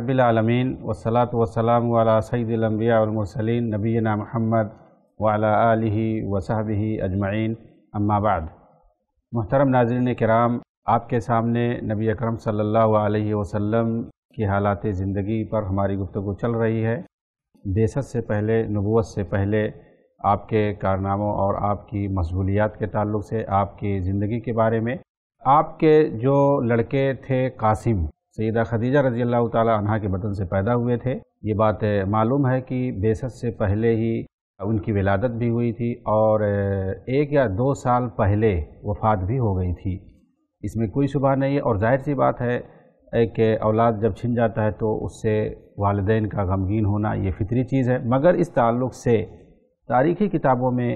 रबीआलमीन वसलात वसलाम वाला नबी ना महमद वाला आलि वसाब अजमाइन अम्माबाद मोहतरम नाजरन कराम आपके सामने नबी अक्रम सल्लल्लाहु वसम की हालत ज़िंदगी पर हमारी गुफ्तु चल रही है देसत से पहले नबूत से पहले आपके कारनामों और आपकी मशगूलियात के तल्ल से आपकी ज़िंदगी के बारे में आपके जो लड़के थे कासिम सैदा खदीजा रजी अल्लाह तह के बदन से पैदा हुए थे ये बात मालूम है कि बेसत से पहले ही उनकी विलादत भी हुई थी और एक या दो साल पहले वफात भी हो गई थी इसमें कोई शुबा नहीं है और जाहिर सी बात है एक औलाद जब छिन जाता है तो उससे वालदेन का गमगीन होना ये फितरी चीज़ है मगर इस ताल्लुक़ से तारीख़ी किताबों में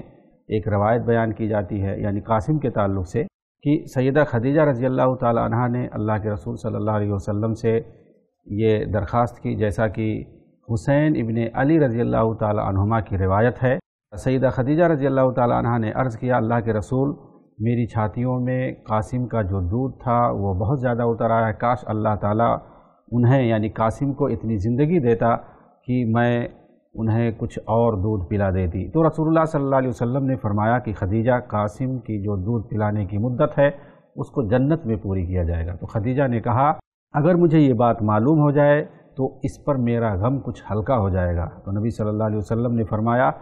एक रवायत बयान की जाती है यानी कासिम के ताल्लुक़ से कि सैदा खदीजा रज़ी अल्लाह तह ने अल्लाह के रसूल सल्ला वसम से ये दरख्वास्त की जैसा कि हुसैन इबन अली रज़ी अल्लाह तहुमा की रिवायत है सैदा खदीजा रज़ी अल्लाह तह ने अर्ज़ किया अल्लाह के रसूल मेरी छातियों में कासिम का जो दूध था वो बहुत ज़्यादा उतर आया काश अल्लाह ताला उन्हें यानी कासिम को इतनी ज़िंदगी देता कि मैं उन्हें कुछ और दूध पिला देती तो रसूलुल्लाह सल्लल्लाहु अलैहि वसल्लम ने फरमाया कि खदीजा कासिम की जो दूध पिलाने की मुद्दत है उसको जन्नत में पूरी किया जाएगा तो खदीजा ने कहा अगर मुझे ये बात मालूम हो जाए तो इस पर मेरा गम कुछ हल्का हो जाएगा तो नबी सल्लल्लाहु अलैहि वसल्लम ने फरमाया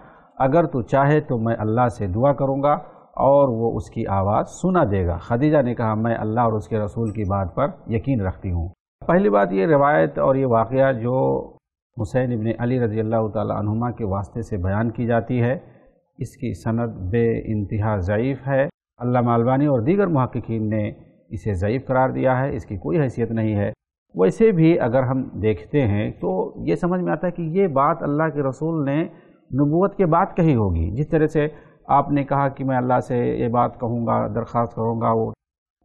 अगर तू चाहे तो मैं अल्लाह से दुआ करूँगा और वो उसकी आवाज़ सुना देगा खदीजा ने कहा मैं अल्लाह और उसके रसूल की बात पर यकीन रखती हूँ पहली बात ये रिवायत और ये वाक़ जो हुसैन इबन अली रजी अल्लाह तुमा के वास्ते से बयान की जाती है इसकी सनद बे इंतहा ज़यीफ़ है अल्लाह मालवानी और दीगर महक्कीन ने इसे ज़यीफ़ करार दिया है इसकी कोई हैसियत नहीं है वैसे भी अगर हम देखते हैं तो ये समझ में आता है कि ये बात अल्लाह के रसूल ने नबूत के बाद कही होगी जिस तरह से आपने कहा कि मैं अल्लाह से ये बात कहूँगा दरख्वास्त करूँगा वो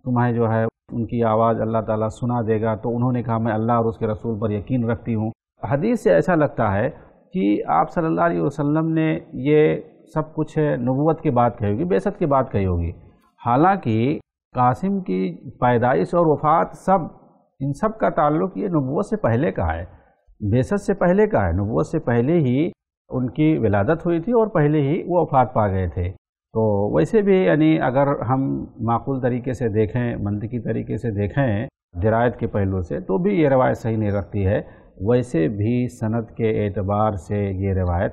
तुम्हें जो है उनकी आवाज़ अल्लाह ताला सुना देगा तो उन्होंने कहा मैं अल्लाह और उसके रसूल पर यकीन रखती हूँ हदीस से ऐसा लगता है कि आप सल्लल्लाहु अलैहि वसल्लम ने ये सब कुछ नबूत की बात कही होगी बेसत की बात कही होगी हालांकि कासिम की पैदाइश और वफात सब इन सब का ताल्लुक ये नबूत से पहले का है बेसत से पहले का है नबूत से पहले ही उनकी विलादत हुई थी और पहले ही वो वफात पा गए थे तो वैसे भी यानी अगर हम माकूल तरीके से देखें की तरीके से देखें दिरायत के पहलू से तो भी ये रवायत सही नहीं रखती है वैसे भी सनत के एतबार से ये रिवायत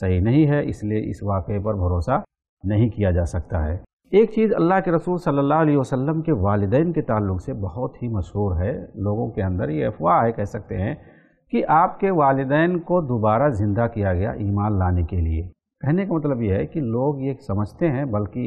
सही नहीं है इसलिए इस वाक़े पर भरोसा नहीं किया जा सकता है एक चीज़ अल्लाह के रसूल सल्लल्लाहु अलैहि वसल्लम के वालदेन के ताल्लुक से बहुत ही मशहूर है लोगों के अंदर ये अफवाह है कह सकते हैं कि आपके वालदेन को दोबारा ज़िंदा किया गया ईमान लाने के लिए कहने का मतलब यह है कि लोग ये समझते हैं बल्कि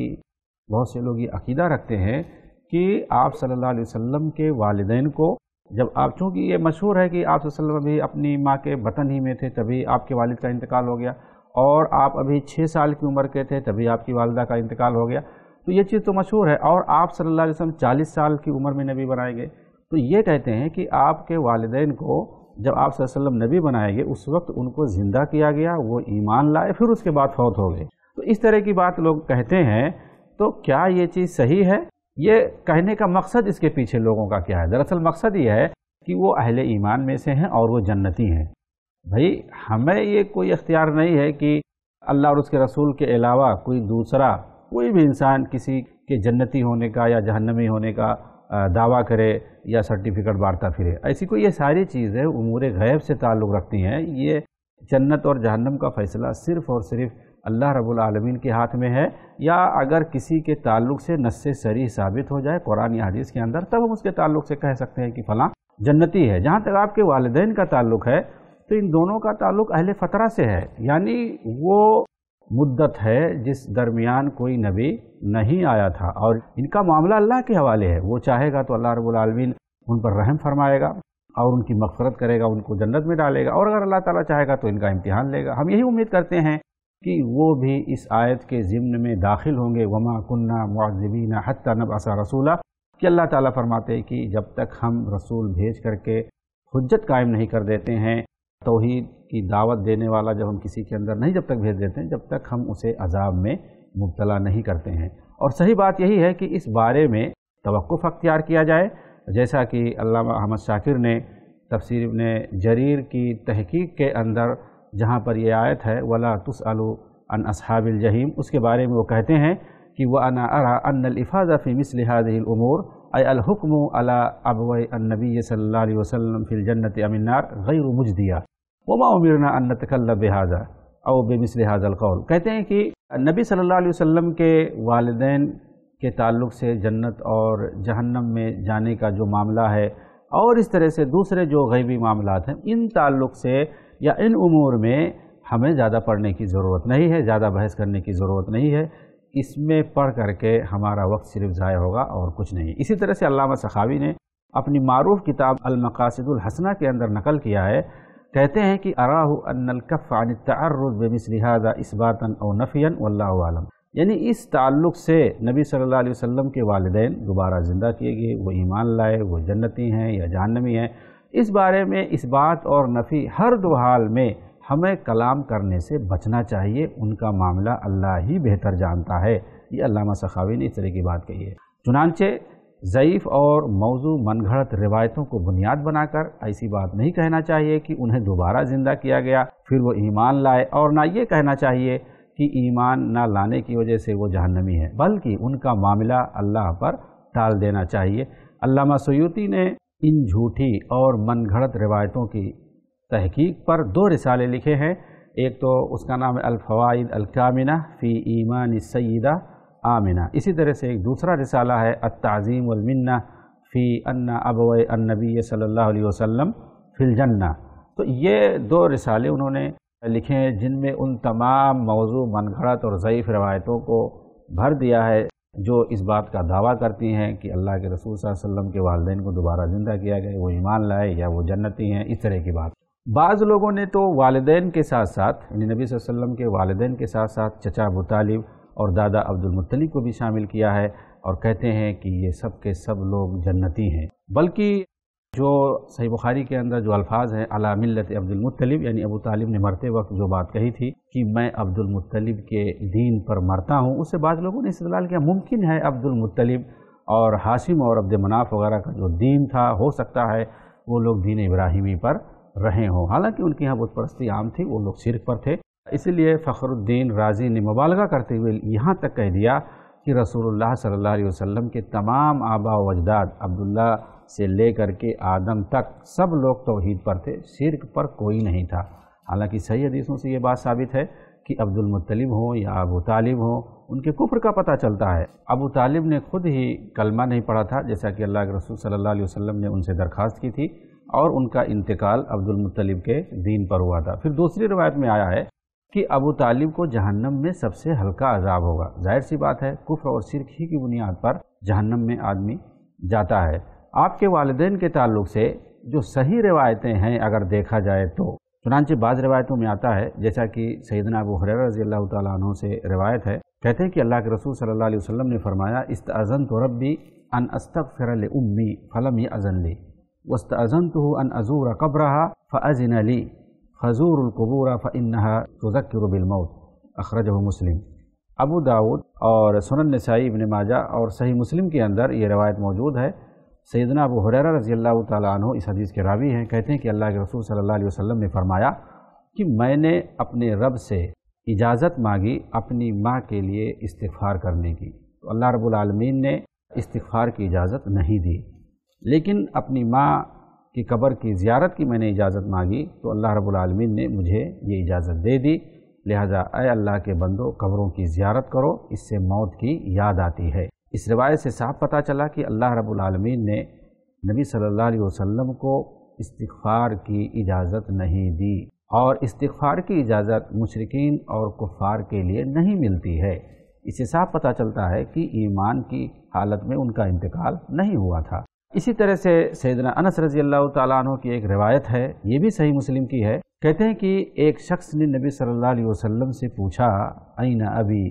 बहुत से लोग ये अकीदा रखते हैं कि आप सल्लल्लाहु अलैहि वसल्लम के वालदेन को जब आप चूँकि ये मशहूर है कि आप अभी अपनी माँ के वतन ही में थे तभी आपके वालिद का इंतकाल हो गया और आप अभी छः साल की उम्र के थे तभी आपकी वालदा का इंतकाल हो गया तो ये चीज़ तो मशहूर है और आप सल्लल्लाहु अलैहि वसल्लम साल की उम्र में नबी बनाए गए तो ये कहते हैं कि आपके वालदेन को जब आप वसल्लम नबी बनाए गए उस वक्त उनको ज़िंदा किया गया वो ईमान लाए फिर उसके बाद फौत हो गए तो इस तरह की बात लोग कहते हैं तो क्या ये चीज़ सही है ये कहने का मकसद इसके पीछे लोगों का क्या है दरअसल मकसद ये है कि वो अहले ईमान में से हैं और वो जन्नती हैं भाई हमें ये कोई इख्तियार नहीं है कि अल्लाह और उसके रसूल के अलावा कोई दूसरा कोई भी इंसान किसी के जन्नती होने का या जहन्नमी होने का दावा करे या सर्टिफिकेट बांटता फिरे ऐसी कोई ये सारी चीज़ें उमूर गैब से ताल्लुक़ रखती हैं ये जन्नत और जहन्नम का फ़ैसला सिर्फ़ और सिर्फ़ अल्लाह रब्बुल आलमीन के हाथ में है या अगर किसी के ताल्लुक से नस सरी साबित हो जाए कुरान या हदीस के अंदर तब हम उसके ताल्लुक से कह सकते हैं कि फ़लाँ जन्नती है जहाँ तक आपके वालदेन का ताल्लुक है तो इन दोनों का ताल्लुक अहले फ़तरा से है यानी वो मुद्दत है जिस दरमियान कोई नबी नहीं आया था और इनका मामला अल्लाह के हवाले है वो चाहेगा तो अल्लाह रब्बुल आलमीन उन पर रहम फरमाएगा और उनकी मफ़रत करेगा उनको जन्नत में डालेगा और अगर अल्लाह ताला चाहेगा तो इनका इम्तिहान लेगा हम यही उम्मीद करते हैं कि वो भी इस आयत के ज़िम्न में दाखिल होंगे वमा कुन्ना मुआजबीन हत्ता नब रसूला कि अल्लाह ताला फरमाते कि जब तक हम रसूल भेज करके हजत कायम नहीं कर देते हैं तोहहीद की दावत देने वाला जब हम किसी के अंदर नहीं जब तक भेज देते हैं जब तक हम उसे अजाब में मुबतला नहीं करते हैं और सही बात यही है कि इस बारे में तवक़ अख्तियार किया जाए जैसा कि अल्लाह अहमद शाकिर ने तफसर ने जरीर की तहकीक के अंदर जहाँ पर यह आयत है वला तुस आलू अन असहाबिल जहीम उसके बारे में वो कहते हैं कि व अना अरा अनफ़ाज़ा फ़ी मिस लिहाजिलमूर अलहुकम अला अबव नबी सल्ला वसलम फ़िल जन्नत अमिनार गैर मुजदिया वमा उमिरना अन तकल्ल बेहाजा अव बेमिस लिहाजल कौल कहते हैं कि नबी सल्ला वसम के वालदे के ताल्लुक़ से जन्नत और जहन्नम में जाने का जो मामला है और इस तरह से दूसरे जो गैबी मामला हैं इन ताल्लुक़ से या इन उमूर में हमें ज़्यादा पढ़ने की ज़रूरत नहीं है ज़्यादा बहस करने की ज़रूरत नहीं है इसमें पढ़ करके हमारा वक्त सिर्फ ज़ाया होगा और कुछ नहीं इसी तरह से अलामा सखावी ने अपनी मारूफ किताब अलमकासदुलहसना के अंदर नकल किया है कहते हैं कि अराह अनकफ़ अन तर्रबिसलिहादा इस बातन और नफ़ियन वल्लम यानी इस ताल्लुक़ से नबी सल्लल्लाहु अलैहि वसल्लम के वालदे दोबारा ज़िंदा किए गए वो ईमान लाए वो जन्नती हैं या जहनमी हैं इस बारे में इस बात और नफ़ी हर दो हाल में हमें कलाम करने से बचना चाहिए उनका मामला अल्लाह ही बेहतर जानता है ये अल्लामा सखावी ने इस तरह की बात कही है चुनानचे ज़यीफ़ और मौजू मन घड़त रिवायतों को बुनियाद बनाकर ऐसी बात नहीं कहना चाहिए कि उन्हें दोबारा ज़िंदा किया गया फिर वो ईमान लाए और ना ये कहना चाहिए कि ईमान ना लाने की वजह से वो जहन्नमी है बल्कि उनका मामला अल्लाह पर टाल देना चाहिए अल्लामा सयूती ने इन झूठी और मनगढ़ंत रिवायतों की तहकीक पर दो रिसाले लिखे हैं एक तो उसका नाम है अलफवाद अलकामिना फ़ी ईमान सईदा आमिना इसी तरह से एक दूसरा रिसाला है अताज़ीम अलमिना फ़ी अन्ना अब अनबी सल्ला वसम फ़िलजन्ना तो ये दो रिसाले उन्होंने लिखे हैं जिनमें उन तमाम मौजू घड़त और ज़यीफ़ रवायतों को भर दिया है जो इस बात का दावा करती हैं कि अल्लाह के रसूल वसल्लम के वालदेन को दोबारा ज़िंदा किया गया वो ईमान लाए या वो जन्नती हैं इस तरह की बात बाज़ लोगों ने तो वालदेन के साथ साथ यानी नबी वसल्लम के वालदेन के साथ साथ चचा अबू और दादा अब्दुलमतली को भी शामिल किया है और कहते हैं कि ये सब के सब लोग जन्नती हैं बल्कि जो सही बुखारी के अंदर जो अल्फाज हैं अला मिलत अब्दुलमतलब यानी अबू तालिब ने मरते वक्त जो बात कही थी कि मैं अब्दुलमतलब के दीन पर मरता हूँ उससे बाद लोगों ने इस्तलाल किया मुमकिन है अब्दुलमतलब और हाशिम और अब्द मनाफ वगैरह का जो दीन था हो सकता है वो लोग दीन इब्राहिमी पर रहे हों हालांकि उनके यहाँ बुत परस्ती आम थी वो लोग सिर पर थे इसलिए फ़खरुद्दीन राजी ने मुबालगा करते हुए यहाँ तक कह दिया कि रसूलुल्लाह सल्लल्लाहु अलैहि वसल्लम के तमाम आबा वजदाद अब्दुल्ला से लेकर के आदम तक सब लोग तोहहीद पर थे शिरक पर कोई नहीं था हालांकि सही हदीसों से ये बात साबित है कि अब्दुलमतलिब हों या अबू तालिब हों उनके कुफ्र का पता चलता है अबू तालिब ने खुद ही कलमा नहीं पढ़ा था जैसा कि अल्लाह के रसूल सल्लल्लाहु अलैहि वसल्लम ने उनसे दरख्वास्त की थी और उनका इंतकाल अब्दुलमतलब के दीन पर हुआ था फिर दूसरी रवायत में आया है कि अबू तालिब को जहन्नम में सबसे हल्का अजाब होगा जाहिर सी बात है कुफ्र और सिरक ही की बुनियाद पर जहन्नम में आदमी जाता है आपके वालदेन के ताल्लुक से जो सही रिवायतें हैं अगर देखा जाए तो चुनानचे बाज़ रिवायतों में आता है जैसा कि सैदना अबू हर रजी अल्लाह तु से रिवायत है कहते हैं कि अल्लाह के रसूल सल्लल्लाहु अलैहि वसल्लम ने फरमाया इस्त अज़न तो रबी अन अस्तक फिर उम्मी फ़लम अज़न ली वस्त अज़न तो अन अजूर कब रहा फ़ज़न अली फ़जूरकबूर फ़नहा तज़क्रबिलमौत अखरज मुस्लिम अबू दाऊद और सुनन नसाई इबन माजा और सही मुस्लिम के अंदर ये रवायत मौजूद है सैदना अबू हुररा रजी अल्लाह तु इस हदीस के रावी हैं कहते हैं कि अल्लाह के रसूल सल्लल्लाहु अलैहि वसल्लम ने फरमाया कि मैंने अपने रब से इजाज़त मांगी अपनी माँ के लिए इस्तफ़ार करने की तो अल्लाह रबालमीन ने इस्तफ़ार की इजाज़त नहीं दी लेकिन अपनी माँ की कब्र की ज़्यारत की मैंने इजाज़त मांगी तो अल्लाह रबालमीन ने मुझे ये इजाज़त दे दी लिहाजा अय अल्लाह के बंदो कब्रों की ज़्यारत करो इससे मौत की याद आती है इस रिवायत से साफ पता चला कि अल्लाह रब्बुल रबालमीन ने नबी सल्लल्लाहु अलैहि वसल्लम को इस्तफ़ार की इजाज़त नहीं दी और इस्तफ़ार की इजाज़त मशरकिन और कुफार के लिए नहीं मिलती है इससे साफ पता चलता है कि ईमान की हालत में उनका इंतकाल नहीं हुआ था इसी तरह से सैदना अनस रजी अल्लाह तु की एक रिवायत है ये भी सही मुस्लिम की है कहते हैं कि एक शख्स ने नबी सल्लल्लाहु अलैहि वसल्लम से पूछा आईना अभी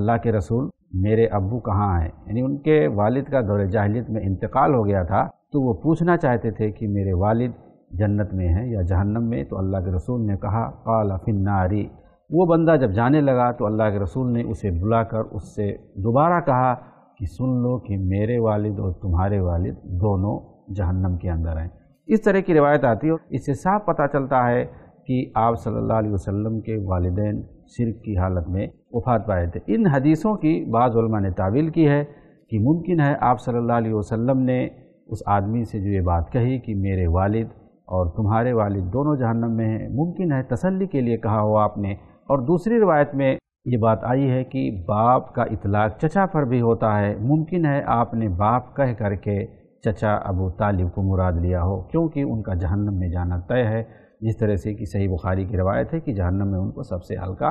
अल्लाह के रसूल मेरे अबू कहाँ हैं यानी उनके वालिद का दौरे जाहलीत में इंतकाल हो गया था तो वो पूछना चाहते थे कि मेरे वालिद जन्नत में हैं या जहन्नम में तो अल्लाह के रसूल ने कहा काला नारी वो बंदा जब जाने लगा तो अल्लाह के रसूल ने उसे बुलाकर उससे दोबारा कहा कि सुन लो कि मेरे वालिद और तुम्हारे वालिद दोनों जहन्नम के अंदर हैं इस तरह की रिवायत आती है इससे साफ पता चलता है कि आप सल्लल्लाहु अलैहि वसल्लम के वालदेन शिरक की हालत में वफात पाए थे इन हदीसों की बाज़ा ने तावील की है कि मुमकिन है आप सल्लल्लाहु अलैहि वसल्लम ने उस आदमी से जो ये बात कही कि मेरे वालिद और तुम्हारे वालिद दोनों जहन्नम में हैं मुमकिन है तसल्ली के लिए कहा हो आपने और दूसरी रिवायत में ये बात आई है कि बाप का इतलाक़ चचा पर भी होता है मुमकिन है आपने बाप कह करके चचा अबू तालिब को मुराद लिया हो क्योंकि उनका जहन्नम में जाना तय है जिस तरह से कि सही बुखारी की रवायत है कि जहन्नम में उनको सबसे हल्का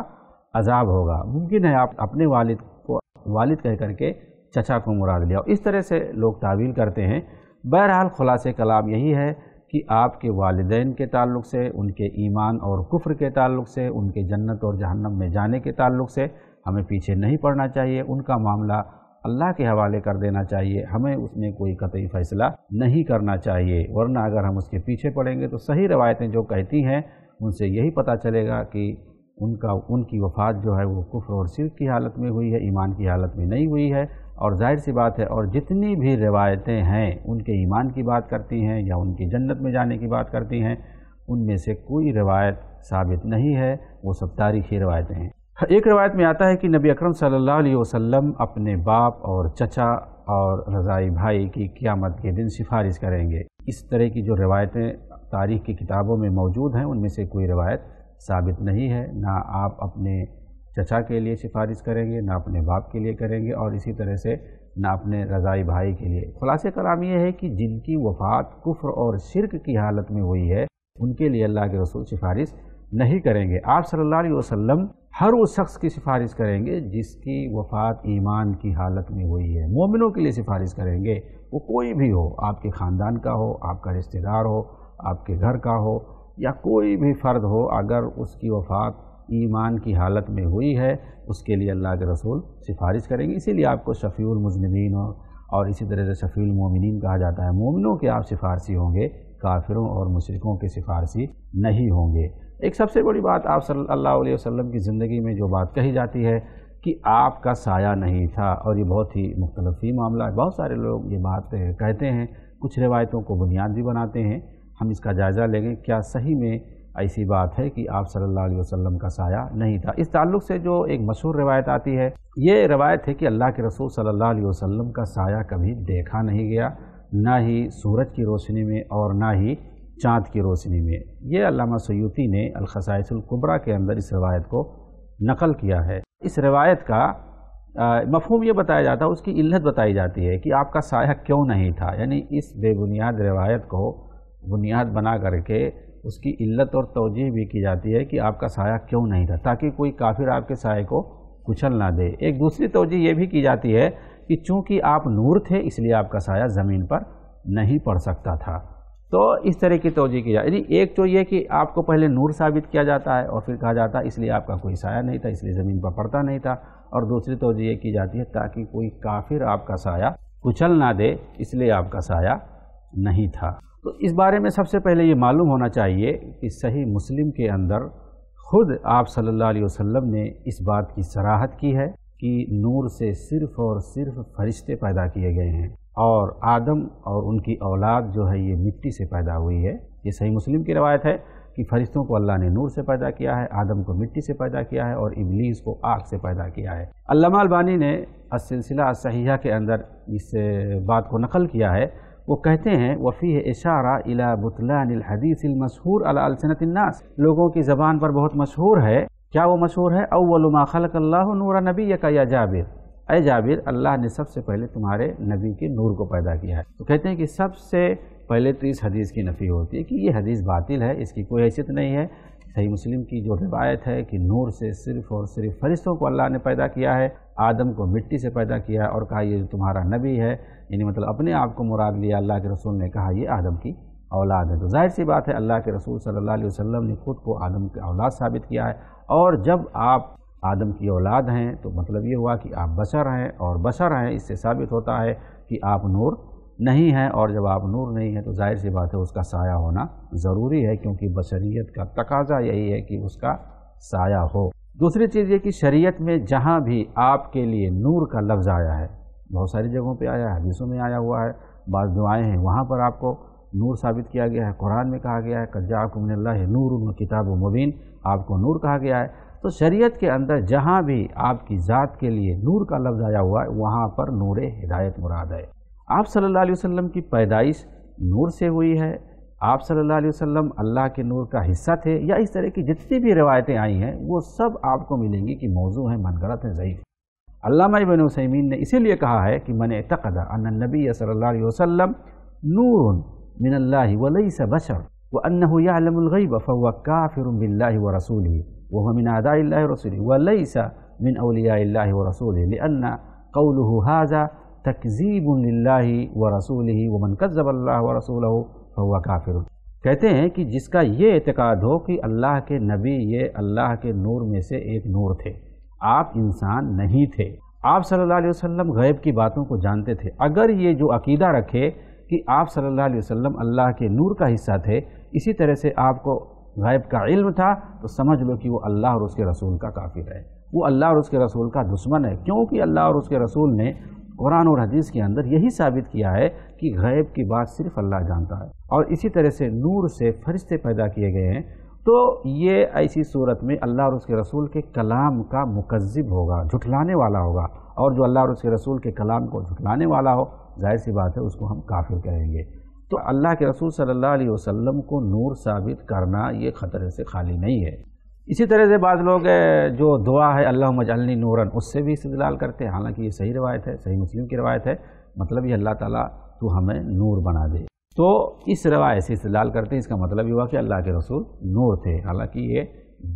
अजाब होगा मुमकिन है आप अपने वालिद को वालिद कह करके चचा को मुराद लिया इस तरह से लोग तावील करते हैं बहरहाल ख़ुलास कलाम यही है कि आपके वालदेन के ताल्लुक से उनके ईमान और कुफ्र के ताल्लुक से उनके जन्नत और जहन्नम में जाने के ताल्लुक से हमें पीछे नहीं पड़ना चाहिए उनका मामला अल्लाह के हवाले कर देना चाहिए हमें उसमें कोई कतई फ़ैसला नहीं करना चाहिए वरना अगर हम उसके पीछे पड़ेंगे तो सही रवायतें जो कहती हैं उनसे यही पता चलेगा कि उनका उनकी वफ़ात जो है वो कुफ्र और सिर की हालत में हुई है ईमान की हालत में नहीं हुई है और जाहिर सी बात है और जितनी भी रिवायतें हैं उनके ईमान की बात करती हैं या उनकी जन्नत में जाने की बात करती हैं उनमें से कोई रिवायत साबित नहीं है वो सब तारीखी रवायतें हैं एक रिवायत में आता है कि नबी अकरम सल्लल्लाहु अलैहि वसल्लम अपने बाप और चचा और रज़ाई भाई की क़ियामत के दिन सिफारिश करेंगे इस तरह की जो रिवायतें तारीख़ की किताबों में मौजूद हैं उनमें से कोई रिवायत साबित नहीं है ना आप अपने चचा के लिए सिफारिश करेंगे ना अपने बाप के लिए करेंगे और इसी तरह से ना अपने रज़ाई भाई के लिए खुलासे कलाम यह है कि जिनकी वफ़ात कुफ्र और शिरक की हालत में हुई है उनके लिए अल्लाह के रसूल सिफारिश नहीं करेंगे आप सल्लल्लाहु अलैहि वसल्लम हर उस शख्स की सिफारिश करेंगे जिसकी वफ़ात ईमान की हालत में हुई है मोमिनों के लिए सिफारिश करेंगे वो कोई भी हो आपके ख़ानदान का हो आपका रिश्तेदार हो आपके घर का हो या कोई भी फ़र्द हो अगर उसकी वफ़ात ईमान की हालत में हुई है उसके लिए अल्लाह के रसूल सिफारिश करेंगे इसीलिए आपको शफ़ी मुजनबीन और, और इसी तरह से शफ़ी मोमिन कहा जाता है मोमिनों के आप सिफारसी होंगे काफिरों और मशरकों के सिफारसी नहीं होंगे एक सबसे बड़ी बात आप सल्लल्लाहु की ज़िंदगी में जो बात कही जाती है कि आपका साया नहीं था और ये बहुत ही मुख्तलफ़ी मामला है बहुत सारे लोग ये बात कहते हैं कुछ रिवायतों को बुनियाद भी बनाते हैं हम इसका जायज़ा लेंगे क्या सही में ऐसी बात है कि आप सल्लल्लाहु अलैहि वसल्लम का साया नहीं था इस ताल्लुक़ से जो एक मशहूर रवायत आती है ये रवायत है कि अल्लाह के रसूल सल्लल्लाहु अलैहि वसल्लम का साया कभी देखा नहीं गया ना ही सूरज की रोशनी में और ना ही चाँद की रोशनी में ये अलामा सयूती ने अलखसाइसकुबरा के अंदर इस रवायत को नकल किया है इस रिवायत का मफहम ये बताया जाता है उसकी इल्लत बताई जाती है कि आपका साया क्यों नहीं था यानी इस बेबुनियाद रवायत को बुनियाद बना करके उसकी इल्लत और तोजीह भी की जाती है कि आपका साया क्यों नहीं था ताकि कोई काफिर आपके साए को कुचल ना दे एक दूसरी तोजीह ये भी की जाती है कि चूँकि आप नूर थे इसलिए आपका साया ज़मीन पर नहीं पड़ सकता था तो इस तरह की तोजी की जाती एक तो ये कि आपको पहले नूर साबित किया जाता है और फिर कहा जाता है इसलिए आपका कोई साया नहीं था इसलिए ज़मीन पर पड़ता नहीं था और दूसरी तोजी ये की जाती है ताकि कोई काफिर आपका साया कुचल ना दे इसलिए आपका साया नहीं था तो इस बारे में सबसे पहले ये मालूम होना चाहिए कि सही मुस्लिम के अंदर खुद आप सल्लल्लाहु अलैहि वसल्लम ने इस बात की सराहत की है कि नूर से सिर्फ़ और सिर्फ फरिश्ते पैदा किए गए हैं और आदम और उनकी औलाद जो है ये मिट्टी से पैदा हुई है ये सही मुस्लिम की रवायत है कि फरिश्तों को अल्लाह ने नूर से पैदा किया है आदम को मिट्टी से पैदा किया है और इबलीस को आग से पैदा किया है अल्लामा अलबानी ने असिलसिला सहिया के अंदर इस बात को नकल किया है वो कहते हैं वफ़ी इशारा इला बुतलान हदीसमशहूर लोगों की ज़बान पर बहुत मशहूर है क्या वो मशहूर है अवलमा खलक अल्लाह नूर नबी का या जाबिर अ जाबिर अल्लाह ने सबसे पहले तुम्हारे नबी के नूर को पैदा किया है तो कहते हैं कि सबसे पहले तो इस हदीस की नफ़ी होती है कि ये हदीस बातिल है इसकी कोई हैसियत नहीं है सही मुस्लिम की जो रिवायत है कि नूर से सिर्फ और सिर्फ फरिश्तों को अल्लाह ने पैदा किया है आदम को मिट्टी से पैदा किया और कहा ये तुम्हारा नबी है यानी मतलब अपने आप को मुराद लिया अल्लाह के रसूल ने कहा ये आदम की औलाद है तो जाहिर सी बात है अल्लाह के रसूल सल्ला वसम ने खुद को आदम की औलाद साबित किया है और जब आप आदम की औलाद हैं तो मतलब ये हुआ कि आप बसर हैं और बसर हैं इससे साबित होता है कि आप नूर नहीं है और जब आप नूर नहीं है तो जाहिर सी बात है उसका साया होना ज़रूरी है क्योंकि बशरीत का तकाजा यही है कि उसका साया हो दूसरी चीज़ ये कि शरीयत में जहाँ भी आपके लिए नूर का लफ्ज़ आया है बहुत सारी जगहों पे आया है हदीसों में आया हुआ है बाद दुआएँ हैं वहाँ पर आपको नूर साबित किया गया है कुरान में कहा गया है कज्जाकुमल्ला नूर उन किताब मुबीन आपको नूर कहा गया है तो शरीयत के अंदर जहाँ भी आपकी ज़ात के लिए नूर का लफ्ज़ आया हुआ है वहाँ पर नूर हिदायत मुराद है आप सल्लल्लाहु अलैहि वसल्लम की पैदाइश नूर से हुई है आप सल्लल्लाहु अलैहि वसल्लम अल्लाह के नूर का हिस्सा थे या इस तरह की जितनी भी रवायतें आई हैं वो सब आपको मिलेंगी कि मौजू हैं मनगढ़त हैं ज़यीफ़ अल्लामा इबन उसमीन ने इसीलिए कहा है कि मन तकदा नबी सल्लल्लाहु अलैहि वसल्लम नूर मिनल्लाहि वलई से बशर व अन्नयालमगैब फ़व काफिर बिल्लाहि व रसूल वह मिन अदा रसूल वलई सा मिन अलिया व रसूल अन्ना कौल हाजा तकजीबुल्ला व रसूल ही व मनकज़बल्ला व रसूल हुआ काफिर कहते हैं कि जिसका ये एतक़ाद हो कि अल्लाह के नबी ये अल्लाह के नूर में से एक नूर थे आप इंसान नहीं थे आप सल्लल्लाहु अलैहि वसल्लम गैब की बातों को जानते थे अगर ये जो अकीदा रखे कि आप सल्लल्लाहु अलैहि वसल्लम अल्लाह के नूर का हिस्सा थे इसी तरह से आपको गैब का इल्म था तो समझ लो कि वो अल्लाह और उसके रसूल का काफिर है वो अल्लाह और उसके रसूल का दुश्मन है क्योंकि अल्लाह और उसके रसूल ने कुरान और हदीस के अंदर यही साबित किया है कि गैब की बात सिर्फ अल्लाह जानता है और इसी तरह से नूर से फरिश्ते पैदा किए गए हैं तो ये ऐसी सूरत में अल्लाह और उसके रसूल के कलाम का मुकजब होगा झुठलाने वाला होगा और जो अल्लाह और उसके रसूल के कलाम को झुठलाने वाला हो जाहिर सी बात है उसको हम काफिर कहेंगे तो अल्लाह के रसूल सल्लल्लाहु अलैहि वसल्लम को नूर साबित करना ये ख़तरे से खाली नहीं है इसी तरह से बाद लोग जो दुआ है अल्लाह मजलनी नूरन उससे भी इस्तलाल करते हैं हालांकि ये सही रवायत है सही मुस्लिम की रवायत है मतलब ये अल्लाह ताला तू हमें नूर बना दे तो इस रवायत से इस्तलाल करते हैं इसका मतलब ये हुआ कि अल्लाह के रसूल नूर थे हालांकि ये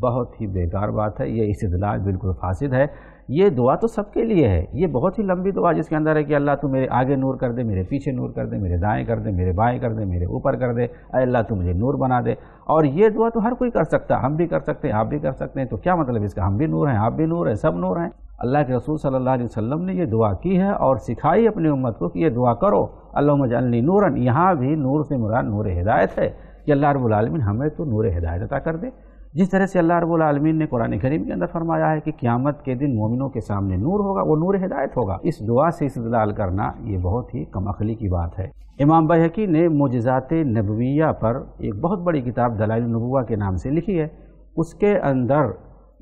बहुत ही बेकार बात है ये इस्तलाल बिल्कुल फासिद है ये दुआ तो सबके लिए है ये बहुत ही लंबी दुआ जिसके अंदर है कि अल्लाह तू मेरे आगे नूर कर दे मेरे पीछे नूर कर दे मेरे दाएं कर दे मेरे बाएं कर दे मेरे ऊपर कर दे अल्लाह तू मुझे नूर बना दे और ये दुआ तो हर कोई कर सकता है हम भी कर सकते हैं आप भी कर सकते हैं तो क्या मतलब इसका हम भी नूर हैं आप भी नूर हैं सब नूर हैं अल्लाह के रसूल सल्लल्लाहु अलैहि वसल्लम ने ये दुआ की है और सिखाई अपनी उम्मत को कि ये दुआ करो अल्लाह मजलनी नूरन यहाँ भी नूर से मुराद नूर हिदायत है कि अल्लाह रबालमिन हमें तो नूर हिदायत अदा कर दे जिस तरह से अल्लाह रबालमीन ने कुरान करीम के अंदर फरमाया है कि क़्यामत के दिन मोमिनों के सामने नूर होगा वो नूर हिदायत होगा इस दुआ से इस्तलाल करना ये बहुत ही कम अखली की बात है इमाम बहकी ने मुजात नबविया पर एक बहुत बड़ी किताब दलाल नबुआ के नाम से लिखी है उसके अंदर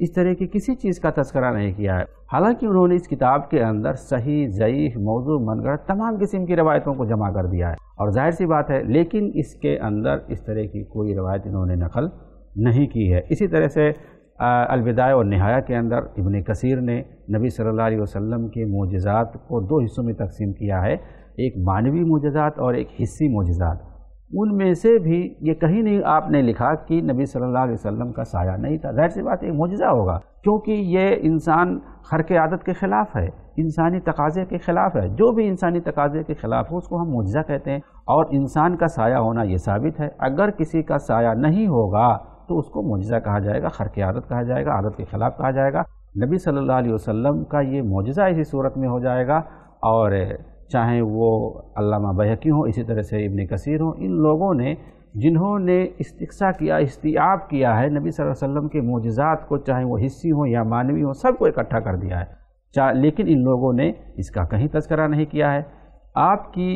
इस तरह की किसी चीज़ का तस्करा नहीं किया है हालांकि उन्होंने इस किताब के अंदर सही ज़यीफ़ मौजू मनगढ़ तमाम किस्म की रवायतों को जमा कर दिया है और जाहिर सी बात है लेकिन इसके अंदर इस तरह की कोई रवायत इन्होंने नकल नहीं की है इसी तरह से अलविदा और नहाया के अंदर इबन कसीर ने नबी सल्लल्लाहु अलैहि वसल्लम के मोजात को दो हिस्सों में तकसीम किया है एक मानवी मोजात और एक हिस्सी मोजात उनमें से भी ये कहीं नहीं आपने लिखा कि नबी सल्लल्लाहु अलैहि वसल्लम का साया नहीं था जाहिर सी बात एक मुजज़ा होगा क्योंकि ये इंसान हर के आदत के ख़िलाफ़ है इंसानी तकाज़े के ख़िलाफ़ है जो भी इंसानी तकाज़े के ख़िलाफ़ हो उसको हम मुजज़ा कहते हैं और इंसान का साया होना ये साबित है अगर किसी का साया नहीं होगा तो उसको मुजज़ा कहा जाएगा हर की आदत कहा जाएगा आदत के ख़िलाफ़ कहा जाएगा नबी सल्लल्लाहु अलैहि वसल्लम का ये मुजज़ा इसी सूरत में हो जाएगा और चाहे वो अल्लामा बहकी हो इसी तरह से इबन कसीर हो इन लोगों ने जिन्होंने इस्तिक्सा किया इस्तियाब किया है नबी सल्लल्लाहु अलैहि वसल्लम के मुज़ज़ात को चाहे वो हिस्सी हों या मानवी हों सब को इकट्ठा कर दिया है चा लेकिन इन लोगों ने इसका कहीं तस्करा नहीं किया है आपकी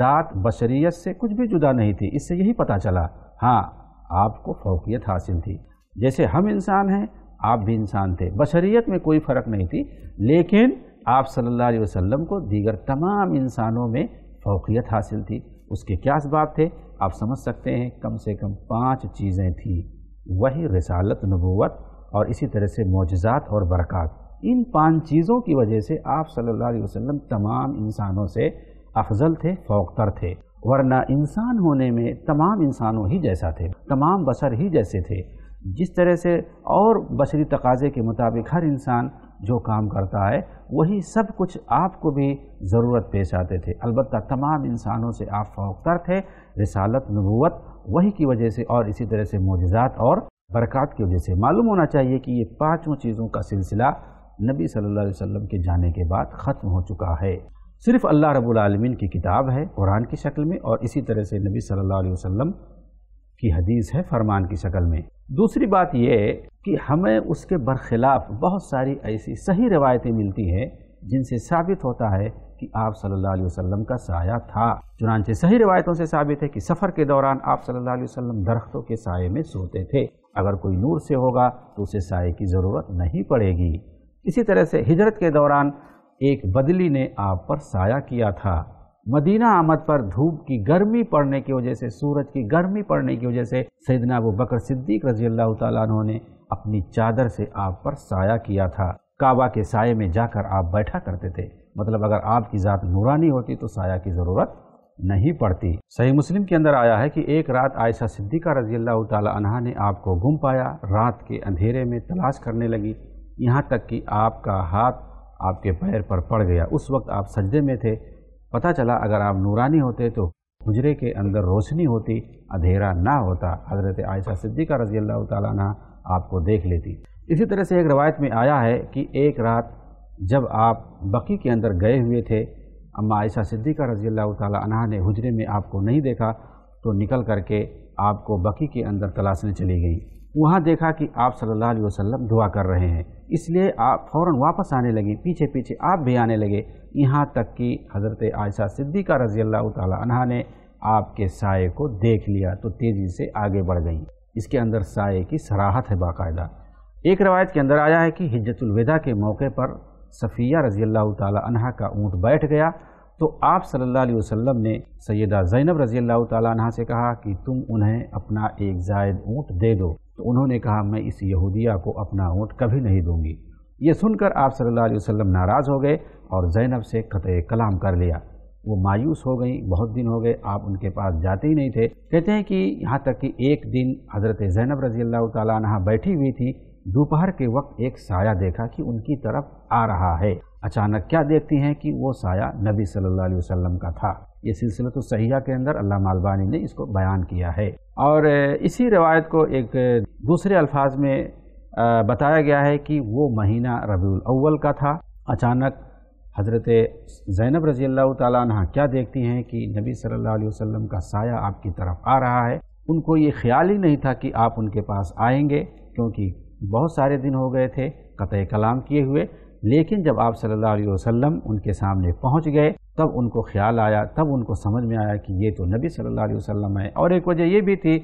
ज़ात बशरीत से कुछ भी जुदा नहीं थी इससे यही पता चला हाँ आपको फौकियत हासिल थी जैसे हम इंसान हैं आप भी इंसान थे बशरीत में कोई फ़र्क नहीं थी लेकिन आप सल्ला वसम को दीगर तमाम इंसानों में फ़ौकियत हासिल थी उसके क्या इसबाब थे आप समझ सकते हैं कम से कम पाँच चीज़ें थी वही रसालत नबूत और इसी तरह से मोजात और बरक़ात इन पांच चीज़ों की वजह से आप सल्लल्लाहु अलैहि वसल्लम तमाम इंसानों से अफजल थे फोकतर थे वरना इंसान होने में तमाम इंसानों ही जैसा थे तमाम बसर ही जैसे थे जिस तरह से और बशरी तकाजे के मुताबिक हर इंसान जो काम करता है वही सब कुछ आपको भी ज़रूरत पेश आते थे अलबत् तमाम इंसानों से आप फ़ौकतर थे रिसालत नबूत वही की वजह से और इसी तरह से मोजात और बरक़ात की वजह से मालूम होना चाहिए कि ये पाँचों चीज़ों का सिलसिला नबी सल्लल्लाहु अलैहि वसल्लम के जाने के बाद ख़त्म हो चुका है सिर्फ अल्लाह रब्बुल रबालमीन की किताब है कुरान की शक्ल में और इसी तरह से नबी सल्लल्लाहु अलैहि वसल्लम की हदीस है फरमान की शक्ल में दूसरी बात यह कि हमें उसके बरखिलाफ़ बहुत सारी ऐसी सही रवायतें मिलती हैं जिनसे साबित होता है कि आप सल्लल्लाहु अलैहि वसल्लम का साया था चुनानचे सही रिवायतों से साबित है कि सफ़र के दौरान आप सल्लल्लाहु अलैहि वसल्लम दरख्तों के साये में सोते थे अगर कोई नूर से होगा तो उसे साय की ज़रूरत नहीं पड़ेगी इसी तरह से हिजरत के दौरान एक बदली ने आप पर साया किया था मदीना आमद पर धूप की गर्मी पड़ने की वजह से सूरज की गर्मी पड़ने की वजह से सैदना अबू बकर सिद्दीक रजी अल्लाह ने अपनी चादर से आप पर साया किया था काबा के साय में जाकर आप बैठा करते थे मतलब अगर आपकी ज़ात नूरानी होती तो साया की ज़रूरत नहीं पड़ती सही मुस्लिम के अंदर आया है कि एक रात आयशा सिद्दीका रजी अल्लाह ने आपको गुम पाया रात के अंधेरे में तलाश करने लगी यहाँ तक कि आपका हाथ आपके पैर पर पड़ गया उस वक्त आप सजदे में थे पता चला अगर आप नूरानी होते तो हजरे के अंदर रोशनी होती अंधेरा ना होता हज़रत आयशा सिद्दीक़ा रजी अल्लाह तला आपको देख लेती इसी तरह से एक रवायत में आया है कि एक रात जब आप बकी के अंदर गए हुए थे अम्मा आयशा सिद्दीक़ा रजी अल्लाह तला ने हजरे में आपको नहीं देखा तो निकल करके आपको बकी के अंदर तलाशने चली गई वहाँ देखा कि आप सल्लल्लाहु अलैहि वसल्लम दुआ कर रहे हैं इसलिए आप फ़ौर वापस आने लगे पीछे पीछे आप भी आने लगे यहाँ तक कि हज़रत आयशा सिद्दीक़ा रज़ी अल्लाह तहा ने आपके साय को देख लिया तो तेज़ी से आगे बढ़ गई इसके अंदर साय की सराहत है बाकायदा एक रवायत के अंदर आया है कि हजतुलविदा के मौके पर सफ़िया रज़ी अल्लाह तहा का ऊँट बैठ गया तो आप सल्लल्लाहु अलैहि वसल्लम ने सैदा ज़ैनब रज़ी अल्लाह तहा से कहा कि तुम उन्हें अपना एक जायद ऊँट दे दो तो उन्होंने कहा मैं इस यहूदिया को अपना ऊँट कभी नहीं दूंगी ये सुनकर आप सल्लल्लाहु अलैहि वसल्लम नाराज़ हो गए और ज़ैनब से कत कलाम कर लिया वो मायूस हो गई बहुत दिन हो गए आप उनके पास जाते ही नहीं थे कहते हैं कि यहाँ तक कि एक दिन हज़रत ज़ैनब रज़ी अल्लाह तह बैठी हुई थी दोपहर के वक्त एक साया देखा कि उनकी तरफ आ रहा है अचानक क्या देखती हैं कि वो साया नबी सल्लल्लाहु अलैहि वसल्लम का था ये सिलसिला तो सहिया के अंदर अल्लाह मालबानी ने इसको बयान किया है और इसी रिवायत को एक दूसरे अल्फाज में बताया गया है कि वो महीना रबी अव्वल का था अचानक हज़रत ज़ैनब रज़ी अल्लाह क्या देखती हैं कि नबी सल्लल्लाहु अलैहि वसल्लम का साया आपकी तरफ आ रहा है उनको ये ख्याल ही नहीं था कि आप उनके पास आएंगे क्योंकि बहुत सारे दिन हो गए थे कतः कलाम किए हुए लेकिन जब आप सल्लल्लाहु अलैहि वसल्लम उनके सामने पहुंच गए तब उनको ख्याल आया तब उनको समझ में आया कि ये तो नबी सल्लल्लाहु अलैहि वसल्लम है और एक वजह ये भी थी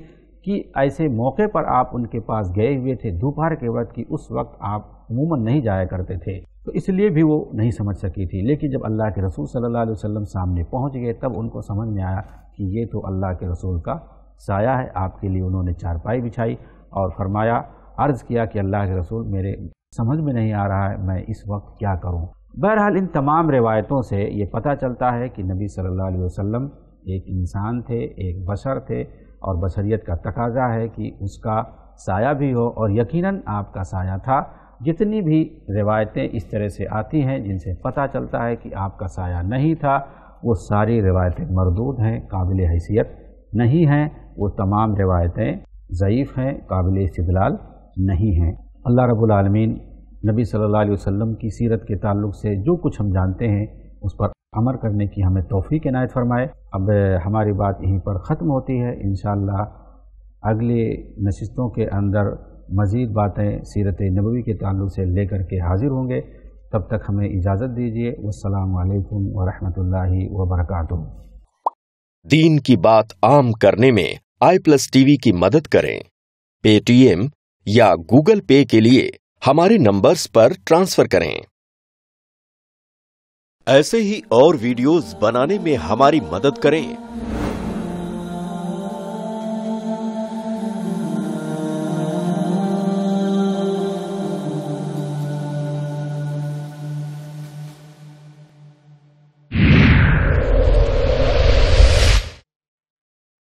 कि ऐसे मौके पर आप उनके पास गए हुए थे दोपहर के वक्त कि उस वक्त आप अमूमन नहीं जाया करते थे तो इसलिए भी वो नहीं समझ सकी थी लेकिन जब अल्लाह के रसूल सल्लल्लाहु अलैहि वसल्लम सामने पहुँच गए तब उनको समझ में आया कि ये तो अल्लाह के रसूल का साया है आपके लिए उन्होंने चारपाई बिछाई और फरमाया अर्ज़ किया कि अल्लाह के रसूल मेरे समझ में नहीं आ रहा है मैं इस वक्त क्या करूं बहरहाल इन तमाम रिवायतों से ये पता चलता है कि नबी सल्लल्लाहु अलैहि वसल्लम एक इंसान थे एक बशर थे और बशरियत का तकाजा है कि उसका साया भी हो और यकीनन आपका साया था जितनी भी रिवायतें इस तरह से आती हैं जिनसे पता चलता है कि आपका साया नहीं था वो सारी रिवायतें मरदूद हैं काबिल हैसियत नहीं हैं वो तमाम रिवायतें ज़यीफ़ हैं काबिल इस्तलाल नहीं हैं अल्लाह रब्बुल आलमीन नबी सल्लल्लाहु अलैहि वसल्लम की सीरत के ताल्लुक से जो कुछ हम जानते हैं उस पर अमर करने की हमें के नायत फरमाए अब हमारी बात यहीं पर ख़त्म होती है इन अगले नशस्तों के अंदर मज़ीद बातें सीरत नबवी के ताल्लुक से लेकर के हाजिर होंगे तब तक हमें इजाज़त दीजिए वालेकुम वरहमतुल्लाहि वबरकातुहू दीन की बात आम करने में आई प्लस टीवी की मदद करें पेटीएम या गूगल पे के लिए हमारे नंबर्स पर ट्रांसफर करें ऐसे ही और वीडियोस बनाने में हमारी मदद करें